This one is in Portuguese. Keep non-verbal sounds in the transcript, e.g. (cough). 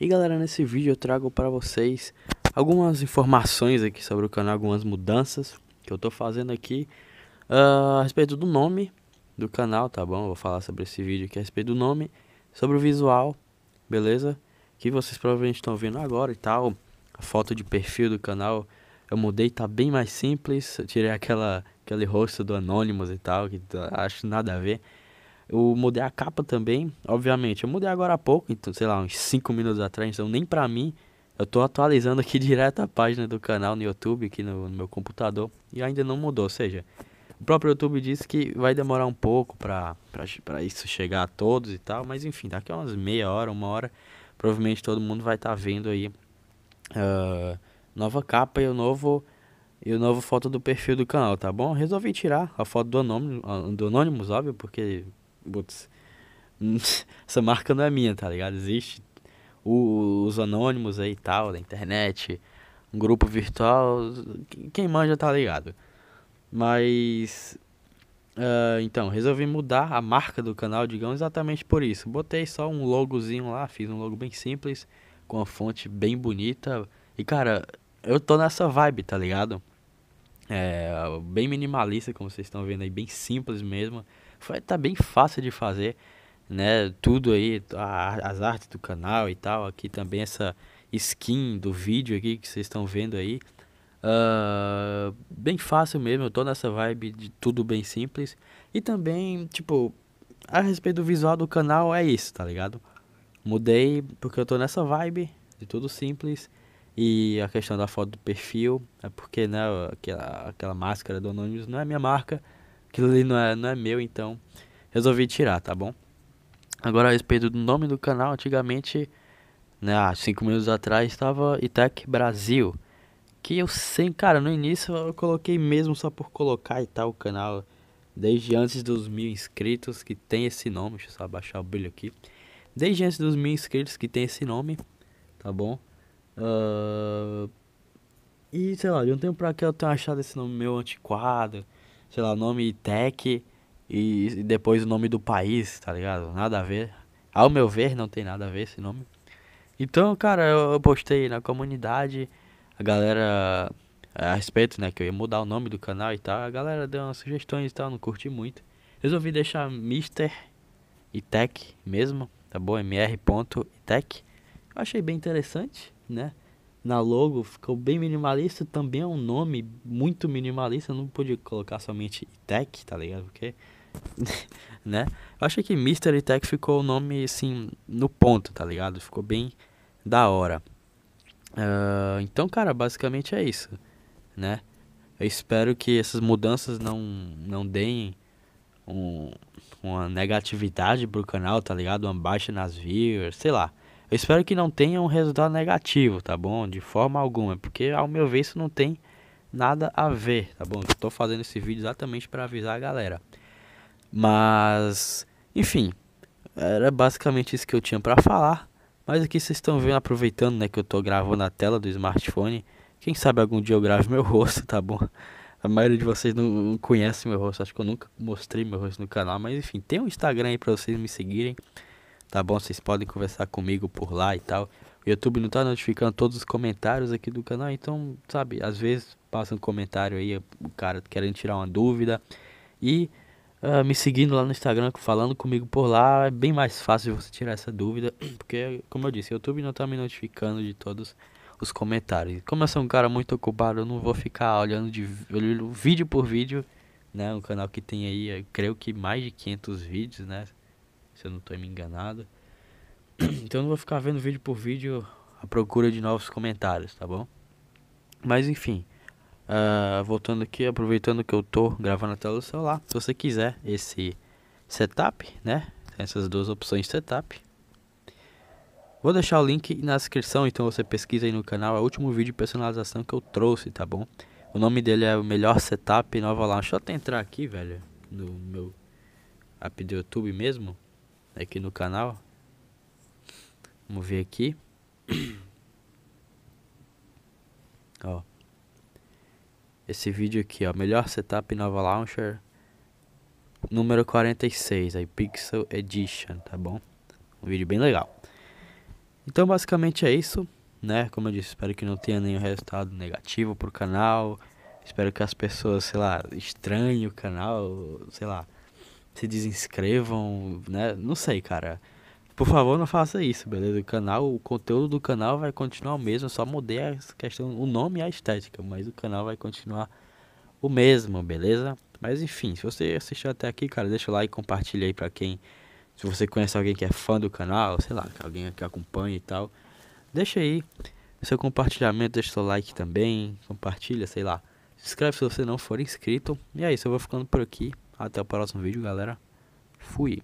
E galera, nesse vídeo eu trago para vocês algumas informações aqui sobre o canal, algumas mudanças que eu tô fazendo aqui uh, a respeito do nome do canal, tá bom? Eu vou falar sobre esse vídeo aqui a respeito do nome, sobre o visual, beleza? Que vocês provavelmente estão vendo agora e tal. A foto de perfil do canal eu mudei, tá bem mais simples. Eu tirei aquela, aquele rosto do Anonymous e tal, que acho nada a ver. Eu mudei a capa também, obviamente. Eu mudei agora há pouco, então, sei lá, uns 5 minutos atrás, então nem pra mim. Eu tô atualizando aqui (laughs) direto a página do canal no YouTube, aqui no, no meu computador, e ainda não mudou. Ou seja, o próprio YouTube disse que vai demorar um pouco pra, pra, pra isso chegar a todos e tal, mas enfim, daqui a umas meia hora, uma hora, provavelmente todo mundo vai estar tá vendo aí uh, nova capa e o novo e o novo foto do perfil do canal, tá bom? Resolvi tirar a foto do anônimo, do anônimos, óbvio, porque putz, (laughs) essa marca não é minha, tá ligado? Existe o, os anônimos aí e tal, da internet, um grupo virtual, quem manja tá ligado. Mas, uh, então, resolvi mudar a marca do canal, digamos, exatamente por isso. Botei só um logozinho lá, fiz um logo bem simples, com a fonte bem bonita. E, cara, eu tô nessa vibe, tá ligado? É, bem minimalista, como vocês estão vendo aí, bem simples mesmo. Foi, tá bem fácil de fazer, né? Tudo aí, a, as artes do canal e tal. Aqui também essa skin do vídeo aqui que vocês estão vendo aí. Uh, bem fácil mesmo, eu tô nessa vibe de tudo bem simples. E também, tipo, a respeito do visual do canal é isso, tá ligado? Mudei porque eu tô nessa vibe de tudo simples. E a questão da foto do perfil, é porque né, aquela, aquela máscara do Anonymous não é minha marca, aquilo ali não é, não é meu, então resolvi tirar, tá bom? Agora a respeito do nome do canal, antigamente, né, há 5 minutos atrás, estava Itec Brasil. Que eu sei, cara, no início eu coloquei mesmo só por colocar e tal o canal. Desde antes dos mil inscritos que tem esse nome, deixa eu só baixar o brilho aqui. Desde antes dos mil inscritos que tem esse nome, tá bom? Uh, e sei lá, de um tempo pra que eu tenho achado esse nome meu antiquado, sei lá, nome tech e, e depois o nome do país, tá ligado? Nada a ver. Ao meu ver, não tem nada a ver esse nome. Então, cara, eu, eu postei na comunidade, a galera é, a respeito, né, que eu ia mudar o nome do canal e tal, a galera deu umas sugestões e tal, não curti muito. Resolvi deixar Mister e Tech mesmo, tá bom? Mr. Tech. Eu achei bem interessante né? Na logo ficou bem minimalista, também é um nome muito minimalista, não pude colocar somente Tech, tá ligado? Porque (laughs) né? Eu acho que Mister Tech ficou o nome assim no ponto, tá ligado? Ficou bem da hora. Uh, então, cara, basicamente é isso, né? Eu espero que essas mudanças não não deem um, uma negatividade pro canal, tá ligado? Uma baixa nas views, sei lá. Eu espero que não tenha um resultado negativo, tá bom? De forma alguma, porque ao meu ver isso não tem nada a ver, tá bom? Estou fazendo esse vídeo exatamente para avisar a galera. Mas, enfim, era basicamente isso que eu tinha para falar. Mas aqui vocês estão vendo, aproveitando, né, que eu estou gravando a tela do smartphone. Quem sabe algum dia eu grave meu rosto, tá bom? A maioria de vocês não conhece meu rosto, acho que eu nunca mostrei meu rosto no canal, mas enfim, tem um Instagram aí para vocês me seguirem tá bom? Vocês podem conversar comigo por lá e tal. O YouTube não tá notificando todos os comentários aqui do canal, então, sabe, às vezes passa um comentário aí, o cara querendo tirar uma dúvida. E uh, me seguindo lá no Instagram, falando comigo por lá, é bem mais fácil você tirar essa dúvida, (clears throat) porque, como eu disse, o YouTube não tá me notificando de todos os comentários. Como eu sou um cara muito ocupado, eu não vou ficar olhando de vídeo por vídeo, né? Um canal que tem aí, creio que mais de 500 vídeos, né? se eu não tô me enganado. (clears throat) Então eu não vou ficar vendo vídeo por vídeo à procura de novos comentários, tá bom? Mas enfim, uh, voltando aqui, aproveitando que eu tô gravando a tela do celular, se você quiser esse setup, né? Tem essas duas opções de setup. Vou deixar o link na descrição, então você pesquisa aí no canal. É o último vídeo de personalização que eu trouxe, tá bom? O nome dele é o Melhor Setup Nova Launch. Deixa eu até entrar aqui, velho, no meu app do YouTube mesmo aqui no canal. Vamos ver aqui. (clears throat) ó. Esse vídeo aqui, ó. Melhor setup Nova Launcher. Número 46, aí Pixel Edition, tá bom? Um vídeo bem legal. Então basicamente é isso, né? Como eu disse, espero que não tenha nenhum resultado negativo pro canal. Espero que as pessoas, sei lá, estranhem o canal, sei lá se desinscrevam, né? Não sei, cara. Por favor, não faça isso, beleza? O canal, o conteúdo do canal vai continuar o mesmo, só mudei a questão, o nome e a estética, mas o canal vai continuar o mesmo, beleza? Mas enfim, se você assistiu até aqui, cara, deixa o like, compartilha aí pra quem. Se você conhece alguém que é fã do canal, sei lá, alguém que acompanha e tal, deixa aí seu compartilhamento, deixa seu like também, compartilha, sei lá. Se inscreve se você não for inscrito. E é isso, eu vou ficando por aqui. Até o próximo vídeo, galera. Fui.